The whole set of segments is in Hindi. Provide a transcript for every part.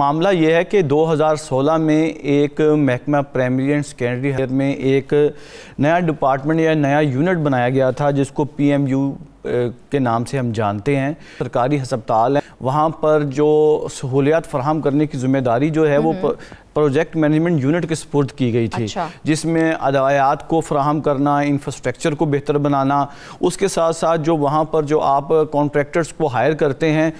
मामला ये है कि 2016 में एक महकमा प्राइमरी एंड सेकेंडरी हेल्थ में एक नया डिपार्टमेंट या नया यूनिट बनाया गया था जिसको पीएमयू के नाम से हम जानते हैं सरकारी हस्पताल हैं वहाँ पर जो सहूलियात फ्राहम करने की जिम्मेदारी जो है वो हम्म। प्रोजेक्ट मैनेजमेंट यूनिट के सपुर्द की गई थी अच्छा। जिसमें अदायात को फ्राहम करना इंफ्रास्ट्रक्चर को बेहतर बनाना उसके साथ साथ जो वहाँ पर जो आप कॉन्ट्रैक्टर्स को हायर करते हैं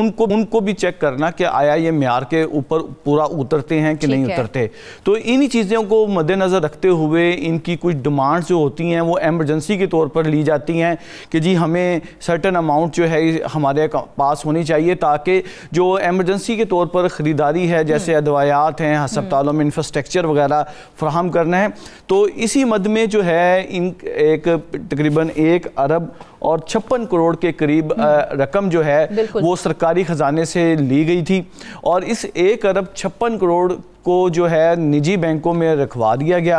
उनको उनको भी चेक करना कि आया ये मैार के ऊपर पूरा उतरते हैं कि नहीं है। उतरते तो इन्हीं चीज़ों को मद्देनज़र रखते हुए इनकी कुछ डिमांड्स जो होती हैं वो एमरजेंसी के तौर पर ली जाती हैं कि जी हमें सर्टन अमाउंट जो है हमारे पास होनी चाहिए ताकि जो एमरजेंसी के तौर पर ख़रीदारी है जैसे हम्म। अदवायात हैं हस्पतालों में इंफ्रास्ट्रक्चर हम्म। वगैरह फ्राहम करना है तो इसी मद में जो है इन एक तकरीबन एक अरब और छप्पन करोड़ के करीब हम्म। रकम जो है वो सरकारी ख़जाने से ली गई थी और इस एक अरब छप्पन करोड़ को जो है निजी बैंकों में रखवा दिया गया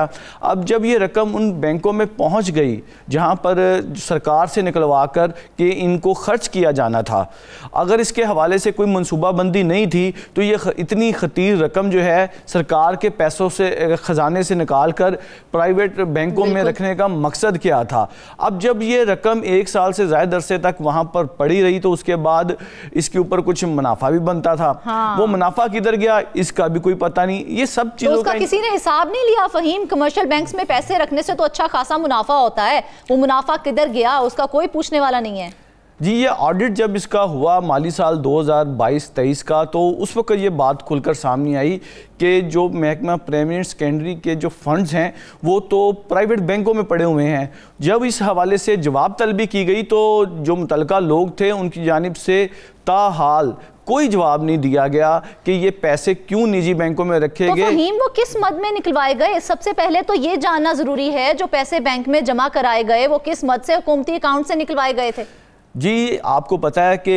अब जब ये रकम उन बैंकों में पहुंच गई जहां पर सरकार से निकलवा कर कि इनको खर्च किया जाना था अगर इसके हवाले से कोई मनसूबाबंदी नहीं थी तो ये इतनी खतीर रकम जो है सरकार के पैसों से ख़जाने से निकाल कर प्राइवेट बैंकों में रखने का मकसद क्या था अब जब ये रकम एक साल से ज़्यादा अरसे तक वहाँ पर पड़ी रही तो उसके बाद इसके ऊपर कुछ मुनाफा भी बनता था हाँ। वो मुनाफा किधर गया इसका भी कोई पता नहीं ये सब तो चीजों तो उसका का किसी ने हिसाब नहीं लिया फहीम कमर्शियल बैंक्स में पैसे रखने से तो अच्छा खासा मुनाफा होता है वो मुनाफा किधर गया उसका कोई पूछने वाला नहीं है जी ये ऑडिट जब इसका हुआ माली साल 2022-23 का तो उस वक्त ये बात खुलकर सामने आई कि जो महकमा प्रेमिनेंट सेकेंडरी के जो फंड्स हैं वो तो प्राइवेट बैंकों में पड़े हुए हैं जब इस हवाले से जवाब तलबी की गई तो जो मुतलका लोग थे उनकी जानब से ताहाल कोई जवाब नहीं दिया गया कि ये पैसे क्यों निजी बैंकों में रखे तो गए तो वो किस मद में निकलवाए गए सबसे पहले तो ये जानना जरूरी है जो पैसे बैंक में जमा कराए गए वो किस मद से हुकूमती अकाउंट से निकलवाए गए थे जी आपको पता है कि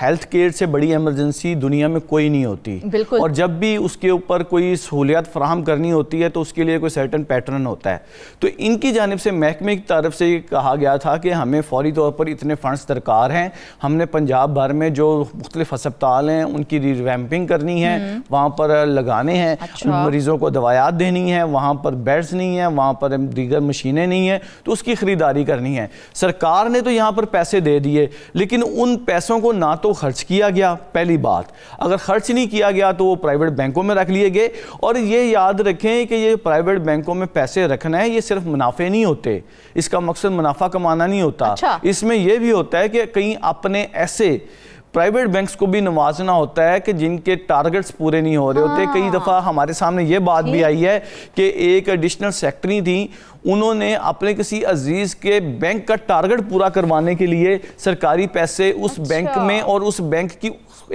हेल्थ केयर से बड़ी एमरजेंसी दुनिया में कोई नहीं होती बिल्कुल और जब भी उसके ऊपर कोई सहूलियात फ्राहम करनी होती है तो उसके लिए कोई सर्टन पैटर्न होता है तो इनकी जानब से महकमे की तरफ से कहा गया था कि हमें फौरी तौर पर इतने फ़ंड्स दरकार हैं हमने पंजाब भर में जो मुख्तलिफ अस्पताल हैं उनकी रिवैम्पिंग करनी है हम्म। वहाँ पर लगाने हैं अच्छा। मरीज़ों को दवायात देनी है वहाँ पर बेड्स नहीं है वहाँ पर दीगर मशीनें नहीं हैं तो उसकी ख़रीदारी करनी है सरकार ने तो यहाँ पर पैसे दे दिए चाहिए लेकिन उन पैसों को ना तो खर्च किया गया पहली बात अगर खर्च नहीं किया गया तो वो प्राइवेट बैंकों में रख लिए गए और ये याद रखें कि ये प्राइवेट बैंकों में पैसे रखना है ये सिर्फ मुनाफे नहीं होते इसका मकसद मुनाफा कमाना नहीं होता अच्छा। इसमें यह भी होता है कि कहीं अपने ऐसे प्राइवेट बैंक्स को भी नवाजना होता है कि जिनके टारगेट्स पूरे नहीं हो रहे होते कई हाँ। दफ़ा हमारे सामने ये बात भी आई है कि एक एडिशनल सेक्रेटरी थी उन्होंने अपने किसी अजीज़ के बैंक का टारगेट पूरा करवाने के लिए सरकारी पैसे उस अच्छा। बैंक में और उस बैंक की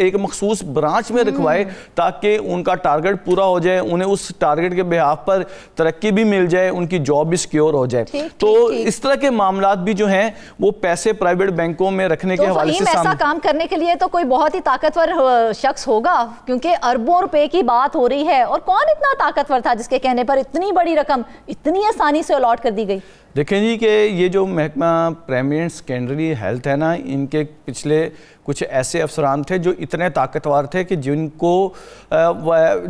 एक मखसूस ब्रांच में रखवाए हम्म। ताकि उनका टारगेट पूरा हो जाए उन्हें उस टारगेट के बिहाफ पर तरक्की भी मिल जाए उनकी जॉब भी सिक्योर हो जाए थीक, तो थीक। इस तरह के मामला भी जो हैं वो पैसे प्राइवेट बैंकों में रखने तो के हवाले से काम करने के लिए ये तो कोई बहुत ही ताकतवर शख्स होगा क्योंकि अरबों रुपए की बात हो रही है और कौन इतना ताकतवर था जिसके कहने पर इतनी बड़ी रकम इतनी आसानी से अलॉट कर दी गई देखें जी कि ये जो महकमा प्राइमरी सेकेंडरी हेल्थ है ना इनके पिछले कुछ ऐसे अफसरान थे जो इतने ताकतवर थे कि जिनको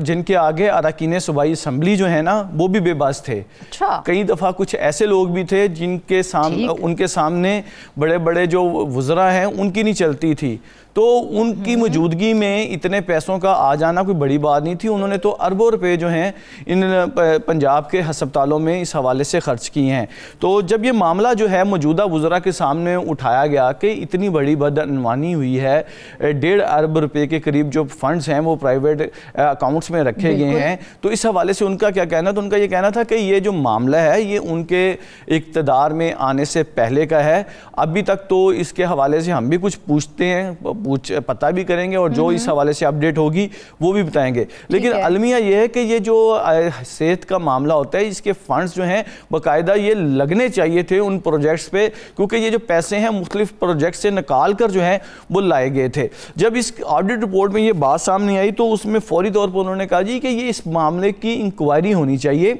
जिनके आगे अरकान सूबाई असम्बली जो है ना वो भी बेबस थे अच्छा। कई दफ़ा कुछ ऐसे लोग भी थे जिनके साम उनके सामने बड़े बड़े जो वज़रा हैं उनकी नहीं चलती थी तो उनकी हम्म। मौजूदगी में इतने पैसों का आ जाना कोई बड़ी बात नहीं थी उन्होंने तो अरबों रुपए जो हैं इन पंजाब के हस्पतालों में इस हवाले से खर्च किए हैं तो जब ये मामला जो है मौजूदा वजरा के सामने उठाया गया कि इतनी बड़ी बदनवानी हुई है डेढ़ अरब रुपये के करीब जो फंड्स हैं वो प्राइवेट अकाउंट्स में रखे गए हैं तो इस हवाले से उनका क्या कहना तो उनका ये कहना था कि ये जो मामला है ये उनके इकतदार में आने से पहले का है अभी तक तो इसके हवाले से हम भी कुछ पूछते हैं पूछ पता भी करेंगे और जो हम्म। इस हवाले से अपडेट होगी वो भी बताएंगे लेकिन अलमिया ये है कि ये जो सेहत का मामला होता है इसके फंड्स जो हैं बाकायदा ये लगने चाहिए थे उन प्रोजेक्ट्स पे क्योंकि ये जो पैसे हैं मुख्तलिफ प्रोजेक्ट से निकाल कर जो हैं वो लाए गए थे जब इस ऑडिट रिपोर्ट में ये बात सामने आई तो उसमें फौरी तौर पर उन्होंने कहा जी कि ये इस मामले की इंक्वायरी होनी चाहिए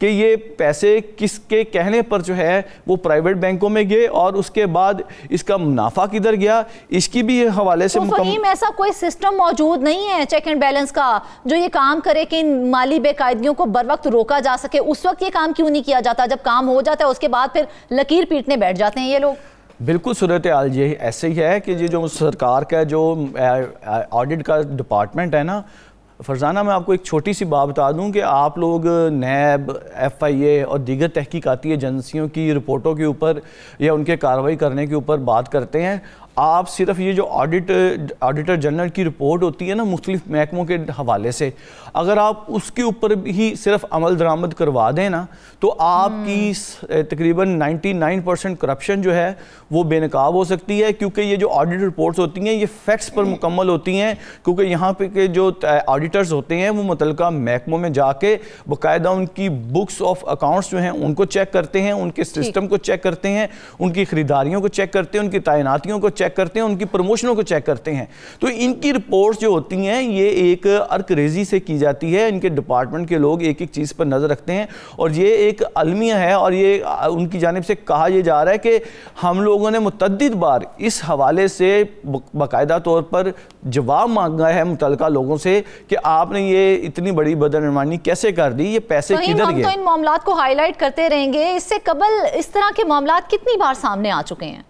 कि ये पैसे किसके कहने पर जो है वो प्राइवेट बैंकों में गए और उसके बाद इसका मुनाफा किधर गया इसकी भी हवाले से तो ऐसा कोई सिस्टम मौजूद नहीं है चेक एंड बैलेंस का जो ये काम करे कि इन माली बेकायदगियों को बर वक्त रोका जा सके उस वक्त ये काम क्यों नहीं किया जाता जब काम हो जाता है उसके बाद फिर लकीर पीटने बैठ जाते हैं ये लोग बिल्कुल सूरत हाल ये ऐसे ही है कि ये जो सरकार का जो ऑडिट का डिपार्टमेंट है ना फरजाना मैं आपको एक छोटी सी बात बता दूं कि आप लोग नैब एफ आई ए और दीगर तहकीकती एजेंसियों की रिपोर्टों के ऊपर या उनके कार्रवाई करने के ऊपर बात करते हैं आप सिर्फ ये जो ऑडिट ऑडिटर जनरल की रिपोर्ट होती है ना मुख्तलिफ महकमों के हवाले से अगर आप उसके ऊपर भी सिर्फ अमल दरामद करवा दें ना तो आपकी हम्म। तकरीबन नाइन्टी नाइन परसेंट करप्शन जो है वो बेनकाब हो सकती है क्योंकि ये जो ऑडिट रिपोर्ट्स होती हैं ये फैक्ट्स पर हम्म। मुकम्मल होती हैं क्योंकि यहाँ पे के जो ऑडिटर्स होते हैं वो मुतल महकमों में जाके बाकायदा उनकी बुक्स ऑफ अकाउंट्स जो हैं उनको चेक करते हैं उनके सिस्टम को चेक करते हैं उनकी खरीदारियों को चेक करते हैं उनकी तैनातियों को चेक चेक करते हैं उनकी प्रमोशनों को चेक करते हैं तो इनकी रिपोर्ट्स जो होती हैं ये एक अर्करेजी से की जाती है इनके डिपार्टमेंट के लोग एक एक चीज़ पर नज़र रखते हैं और ये एक अलमिया है और ये उनकी जानब से कहा यह जा रहा है कि हम लोगों ने मतद बार इस हवाले से बाकायदा तौर पर जवाब मांगा है मुतल लोगों से कि आपने ये इतनी बड़ी बदनवानी कैसे कर दी ये पैसे तो किधर गए तो इन मामला को हाईलाइट करते रहेंगे इससे कबल इस तरह के मामला कितनी बार सामने आ चुके हैं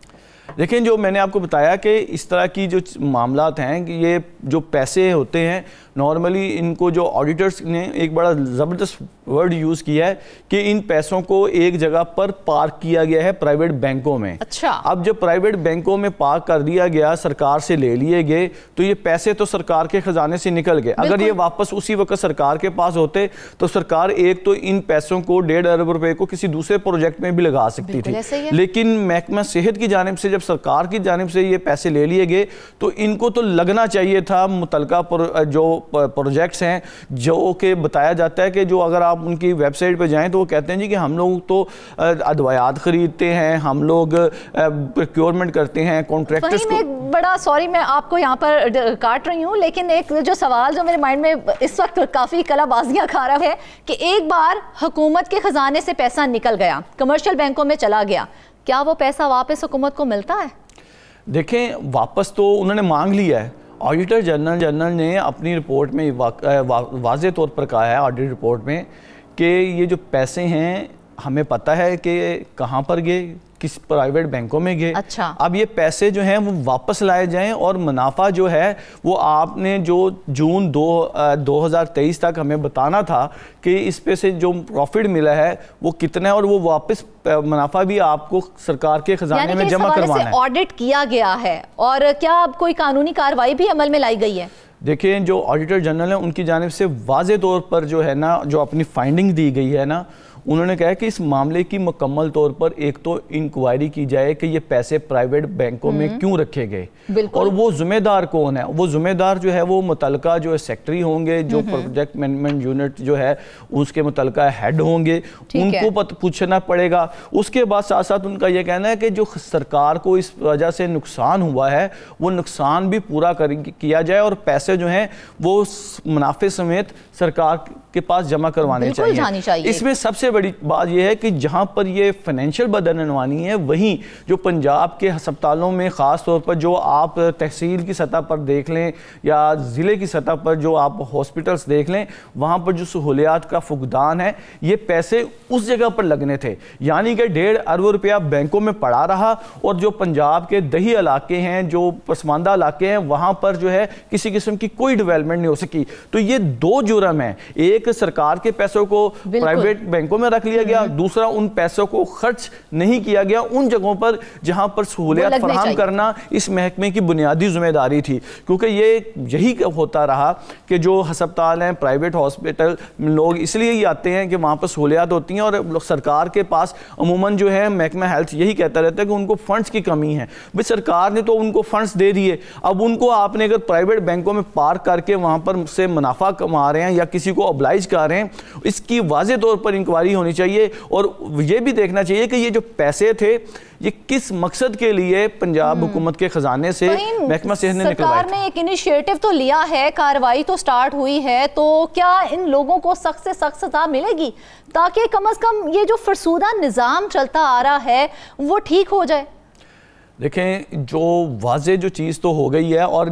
देखें जो मैंने आपको बताया कि इस तरह की जो मामला हैं कि ये जो पैसे होते हैं नॉर्मली इनको जो ऑडिटर्स ने एक बड़ा ज़बरदस्त वर्ड यूज़ किया है कि इन पैसों को एक जगह पर पार्क किया गया है प्राइवेट बैंकों में अच्छा अब जब प्राइवेट बैंकों में पार्क कर दिया गया सरकार से ले लिए गए तो ये पैसे तो सरकार के ख़जाने से निकल गए अगर ये वापस उसी वक्त सरकार के पास होते तो सरकार एक तो इन पैसों को डेढ़ अरब रुपए को किसी दूसरे प्रोजेक्ट में भी लगा सकती थी लेकिन महकमा सेहत की जानब से जब सरकार की जानब से ये पैसे ले लिए गए तो इनको तो लगना चाहिए था मुतलका जो प्रोजेक्ट्स हैं जो के बताया जाता है कि जो अगर आप उनकी वेबसाइट पर जाएँ तो वो कहते हैं जी कि हम लोग तो अदवायात ख़रीदते हैं हम लोग प्रोक्योरमेंट करते हैं कॉन्ट्रैक्टर्स को बड़ा सॉरी मैं आपको यहाँ पर काट रही हूँ लेकिन एक जो सवाल जो मेरे माइंड में इस वक्त काफ़ी कलाबाजियाँ खा रहा है कि एक बार हुकूमत के ख़जाने से पैसा निकल गया कमर्शियल बैंकों में चला गया क्या वो पैसा वापस हुकूमत को मिलता है देखें वापस तो उन्होंने मांग लिया है ऑडिटर जनरल जनरल ने अपनी रिपोर्ट में वाज तौर पर कहा है ऑडिट रिपोर्ट में कि ये जो पैसे हैं हमें पता है कि कहाँ पर गए किस प्राइवेट बैंकों में गए अच्छा अब ये पैसे जो हैं वो वापस लाए जाएं और मुनाफा जो है वो आपने जो जून दो दो हज़ार तेईस तक हमें बताना था कि इस पे से जो प्रॉफिट मिला है वो कितना है और वो वापस मुनाफा भी आपको सरकार के खजाने में जमा करवाना है ऑडिट किया गया है और क्या अब कोई कानूनी कार्रवाई भी अमल में लाई गई है देखिये जो ऑडिटर जनरल है उनकी जानब से वाज तौर पर जो है ना जो अपनी फाइंडिंग दी गई है ना उन्होंने कहा कि इस मामले की मुकम्मल तौर पर एक तो इंक्वायरी की जाए कि ये पैसे प्राइवेट बैंकों में हम्म। क्यों रखे गए और वो जिम्मेदार कौन है वो जिम्मेदार जो है वो मुतल जो सेक्रेटरी होंगे जो प्रोजेक्ट मैनेजमेंट यूनिट जो है उसके मुतल हेड होंगे उनको पूछना पड़ेगा उसके बाद साथ साथ उनका यह कहना है कि जो सरकार को इस वजह से नुकसान हुआ है वो नुकसान भी पूरा कर किया जाए और पैसे जो हैं वो मुनाफे समेत सरकार के पास जमा करवाने चाहिए, चाहिए। इसमें सबसे बड़ी बात यह है कि जहाँ पर यह फाइनेंशियल अनवानी है वहीं जो पंजाब के हस्पतालों में ख़ास तौर पर जो आप तहसील की सतह पर देख लें या ज़िले की सतह पर जो आप हॉस्पिटल्स देख लें वहाँ पर जो सहूलियात का फुकदान है ये पैसे उस जगह पर लगने थे यानी कि डेढ़ अरब रुपया बैंकों में पड़ा रहा और जो पंजाब के दही इलाके हैं जो पसमानदा इलाके हैं वहाँ पर जो है किसी किस्म की कोई डेवलपमेंट नहीं हो सकी तो ये दो जुर्म है एक सरकार के पैसों को प्राइवेट बैंकों में में रख लिया गया दूसरा उन पैसों को खर्च नहीं किया गया उन जगहों पर जहां पर सहूलियत फराहम करना इस महकमे की बुनियादी जिम्मेदारी थी क्योंकि ये यही होता रहा कि जो हस्पताल हैं प्राइवेट हॉस्पिटल लोग इसलिए ही आते हैं कि वहाँ पर सहूलियात होती हैं और सरकार के पास अमूमन जो है महकमा हेल्थ यही कहता रहता है कि उनको फ़ंड्स की कमी है भाई सरकार ने तो उनको फ़ंड्स दे दिए अब उनको आपने अगर प्राइवेट बैंकों में पार्क करके वहाँ पर से मुनाफा कमा रहे हैं या किसी को अब्लाइज कर रहे हैं इसकी वाजे तौर पर इंक्वायरी जारी होनी चाहिए और ये भी देखना चाहिए कि ये जो पैसे थे ये किस मकसद के लिए पंजाब हम्म। हुकूमत के खजाने से महकमा सेहत ने सरकार ने एक इनिशिएटिव तो लिया है कार्रवाई तो स्टार्ट हुई है तो क्या इन लोगों को सख्त से सख्त सजा मिलेगी ताकि कम अज कम ये जो फरसूदा निज़ाम चलता आ रहा है वो ठीक हो जाए देखें जो वाजे जो चीज़ तो हो गई है और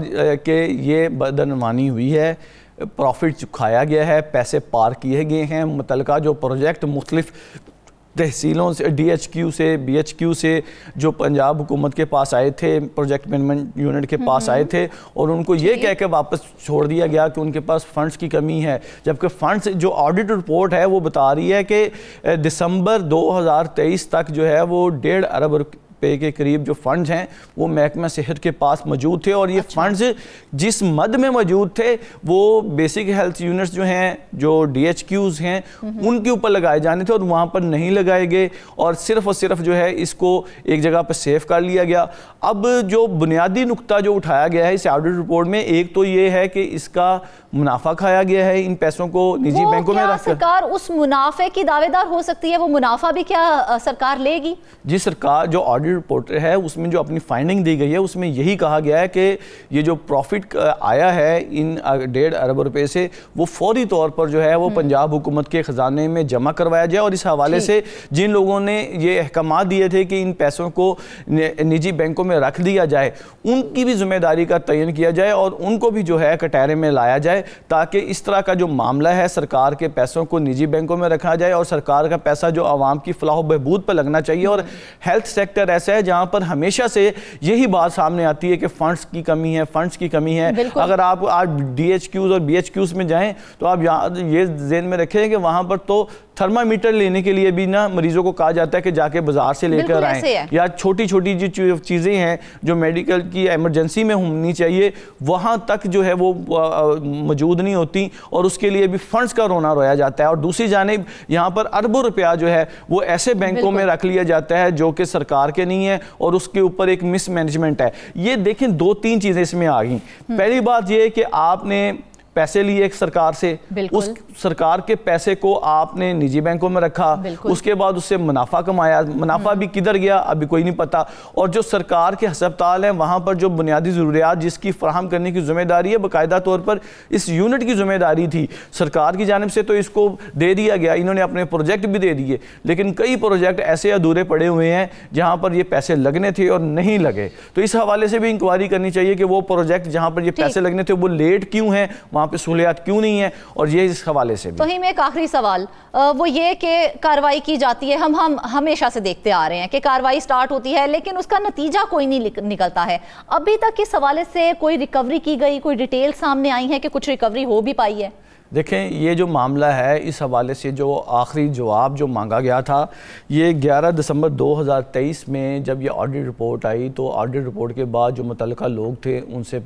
के ये बदनवानी हुई है प्रॉफिट चुकाया गया है पैसे पार किए गए हैं मुतल जो प्रोजेक्ट मुख्तलिफ तहसीलों से डी एच क्यू से बी एच क्यू से जो पंजाब हुकूमत के पास आए थे प्रोजेक्ट मैनेजमेंट यूनिट के हम्म, पास आए हम्म। थे और उनको ये कह के वापस छोड़ दिया गया कि उनके पास फंड्स की कमी है जबकि फंड्स जो ऑडिट रिपोर्ट है वो बता रही है कि दिसंबर 2023 तक जो है वो डेढ़ अरब रुपए के करीब जो फंड्स हैं वो महकमा सेहत के पास मौजूद थे और ये अच्छा। फंड्स जिस मद में मौजूद थे वो बेसिक हेल्थ यूनिट्स जो हैं जो डी एच क्यूज़ हैं उनके ऊपर लगाए जाने थे और वहाँ पर नहीं लगाए गए और सिर्फ और सिर्फ जो है इसको एक जगह पर सेव कर लिया गया अब जो बुनियादी नुकता जो उठाया गया है इस ऑडिट रिपोर्ट में एक तो ये है कि इसका मुनाफा खाया गया है इन पैसों को निजी बैंकों में रख सरकार उस मुनाफे की दावेदार हो सकती है वो मुनाफा भी क्या सरकार लेगी जी सरकार जो ऑडिट रिपोर्ट है उसमें जो अपनी फाइंडिंग दी गई है उसमें यही कहा गया है कि ये जो प्रॉफिट आया है इन डेढ़ अरब रुपए से वो फौरी तौर पर जो है वो हम्म। पंजाब हुकूमत के ख़जाने में जमा करवाया जाए और इस हवाले से जिन लोगों ने ये अहकाम दिए थे कि इन पैसों को निजी बैंकों में रख दिया जाए उनकी भी जिम्मेदारी का तयन किया जाए और उनको भी जो है कटहरे में लाया जाए ताकि इस तरह का जो मामला है सरकार के पैसों को निजी बैंकों में रखा जाए और सरकार का पैसा जो आवाम की फलाह बहबूद पर लगना चाहिए और हेल्थ हम्म। सेक्टर ऐसा है जहां पर हमेशा से यही बात सामने आती है कि फंड्स की कमी है फंड्स की कमी है अगर आप आज डी और बी में जाए तो आप ये जेन में रखें कि वहां पर तो थर्मामीटर लेने के लिए भी ना मरीजों को कहा जाता है कि जाके बाजार से लेकर आए या छोटी छोटी जो चीज़ें हैं जो मेडिकल की एमरजेंसी में होनी चाहिए वहाँ तक जो है वो मौजूद नहीं होती और उसके लिए भी फंड्स का रोना रोया जाता है और दूसरी जानब यहाँ पर अरबों रुपया जो है वो ऐसे बैंकों में रख लिया जाता है जो कि सरकार के नहीं है और उसके ऊपर एक मिसमैनेजमेंट है ये देखें दो तीन चीज़ें इसमें आ गई हम्म। पहली बात यह कि आपने पैसे लिए एक सरकार से उस सरकार के पैसे को आपने निजी बैंकों में रखा उसके बाद उससे मुनाफा कमाया मुनाफा हम्म। भी किधर गया अभी कोई नहीं पता और जो सरकार के हस्पताल हैं वहाँ पर जो बुनियादी ज़रूरियात जिसकी फराहम करने की जिम्मेदारी है बाकायदा तौर पर इस यूनिट की जिम्मेदारी थी सरकार की जानब से तो इसको दे दिया गया इन्होंने अपने प्रोजेक्ट भी दे दिए लेकिन कई प्रोजेक्ट ऐसे अधूरे पड़े हुए हैं जहाँ पर ये पैसे लगने थे और नहीं लगे तो इस हवाले से भी इंक्वायरी करनी चाहिए कि वो प्रोजेक्ट जहाँ पर ये पैसे लगने थे वो लेट क्यों हैं वहाँ वहाँ पर सहूलियात क्यों नहीं है और ये इस हवाले से फहीम तो एक आखिरी सवाल वो ये कि कार्रवाई की जाती है हम हम हमेशा से देखते आ रहे हैं कि कार्रवाई स्टार्ट होती है लेकिन उसका नतीजा कोई नहीं निकलता है अभी तक इस हवाले से कोई रिकवरी की गई कोई डिटेल सामने आई है कि कुछ रिकवरी हो भी पाई है देखें ये जो मामला है इस हवाले से जो आखिरी जवाब जो मांगा गया था ये 11 दिसंबर 2023 में जब ये ऑडिट रिपोर्ट आई तो ऑडिट रिपोर्ट के बाद जो मुतल लोग थे उनसे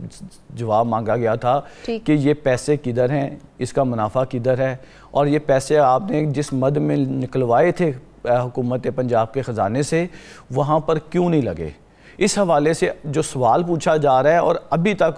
जवाब मांगा गया था कि ये पैसे किधर हैं इसका मुनाफा किधर है और ये पैसे आपने जिस मद में निकलवाए थे हुकूमत पंजाब के ख़जाने से वहाँ पर क्यों नहीं लगे इस हवाले से जो सवाल पूछा जा रहा है और अभी तक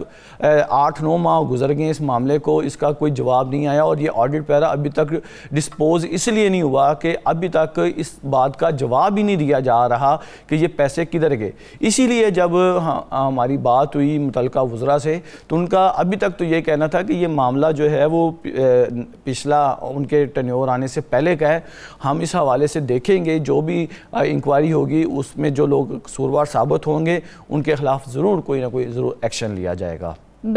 आठ नौ माह गुजर गए इस मामले को इसका कोई जवाब नहीं आया और ये ऑडिट पैरा अभी तक डिस्पोज इसलिए नहीं हुआ कि अभी तक इस बात का जवाब ही नहीं दिया जा रहा कि ये पैसे किधर गए इसीलिए जब हाँ, हमारी बात हुई मुतल वज्रा से तो उनका अभी तक तो ये कहना था कि ये मामला जो है वो पिछला उनके टनोर आने से पहले का है हम इस हवाले से देखेंगे जो भी इंक्वायरी होगी उसमें जो लोग सुरवार साबित हो होंगे उनके खिलाफ ज़रूर कोई ना कोई ज़रूर एक्शन लिया जाएगा